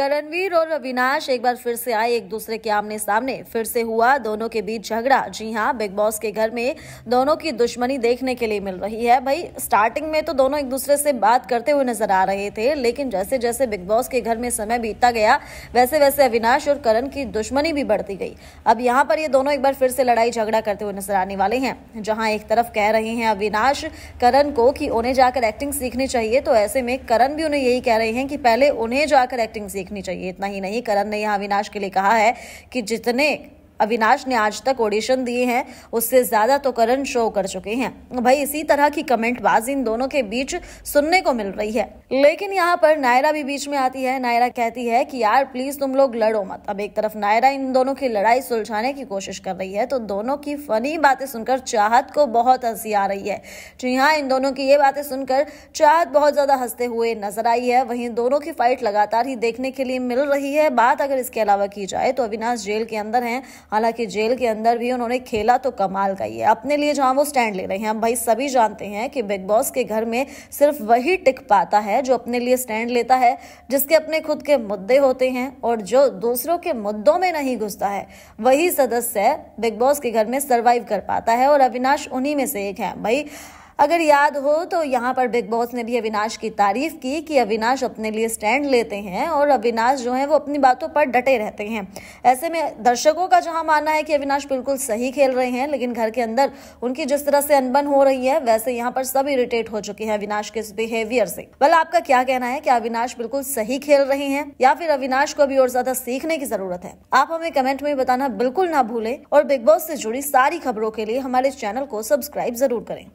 करणवीर और अविनाश एक बार फिर से आए एक दूसरे के आमने सामने फिर से हुआ दोनों के बीच झगड़ा जी हाँ बिग बॉस के घर में दोनों की दुश्मनी देखने के लिए मिल रही है भाई स्टार्टिंग में तो दोनों एक दूसरे से बात करते हुए नजर आ रहे थे लेकिन जैसे जैसे बिग बॉस के घर में समय बीतता गया वैसे वैसे अविनाश और करण की दुश्मनी भी बढ़ती गई अब यहाँ पर ये दोनों एक बार फिर से लड़ाई झगड़ा करते हुए नजर आने वाले हैं जहाँ एक तरफ कह रहे हैं अविनाश करण को कि उन्हें जाकर एक्टिंग सीखनी चाहिए तो ऐसे में करण भी उन्हें यही कह रहे हैं कि पहले उन्हें जाकर एक्टिंग सीख सीखनी चाहिए इतना ही नहीं करण ने यहाँ अविनाश के लिए कहा है कि जितने अविनाश ने आज तक ऑडिशन दिए हैं उससे ज्यादा तो करण शो कर चुके हैं भाई इसी तरह की कमेंट बाज इन दोनों के बीच सुनने को मिल रही है लेकिन यहाँ पर नायरा भी बीच में आती है नायरा कहती है कि यार प्लीज तुम लोग लड़ो मत अब एक तरफ नायरा इन दोनों की लड़ाई सुलझाने की कोशिश कर रही है तो दोनों की फनी बातें सुनकर चाहत को बहुत हंसी आ रही है जी हाँ इन दोनों की ये बातें सुनकर चाहत बहुत ज्यादा हंसते हुए नजर आई है वहीं दोनों की फाइट लगातार ही देखने के लिए मिल रही है बात अगर इसके अलावा की जाए तो अविनाश जेल के अंदर हैं हालांकि जेल के अंदर भी उन्होंने खेला तो कमाल का ही है अपने लिए जहां वो स्टैंड ले रहे हैं हम भाई सभी जानते हैं कि बिग बॉस के घर में सिर्फ वही टिक पाता है जो अपने लिए स्टैंड लेता है जिसके अपने खुद के मुद्दे होते हैं और जो दूसरों के मुद्दों में नहीं घुसता है वही सदस्य बिग बॉस के घर में सर्वाइव कर पाता है और अविनाश उन्हीं में से एक है भाई अगर याद हो तो यहाँ पर बिग बॉस ने भी अविनाश की तारीफ की कि अविनाश अपने लिए स्टैंड लेते हैं और अविनाश जो है वो अपनी बातों पर डटे रहते हैं ऐसे में दर्शकों का जहाँ मानना है कि अविनाश बिल्कुल सही खेल रहे हैं लेकिन घर के अंदर उनकी जिस तरह से अनबन हो रही है वैसे यहाँ पर सब इरिटेट हो चुके हैं अविनाश के इस बिहेवियर से वल आपका क्या कहना है की अविनाश बिल्कुल सही खेल रहे हैं या फिर अविनाश को भी और ज्यादा सीखने की जरूरत है आप हमें कमेंट में बताना बिल्कुल ना भूलें और बिग बॉस से जुड़ी सारी खबरों के लिए हमारे चैनल को सब्सक्राइब जरूर करें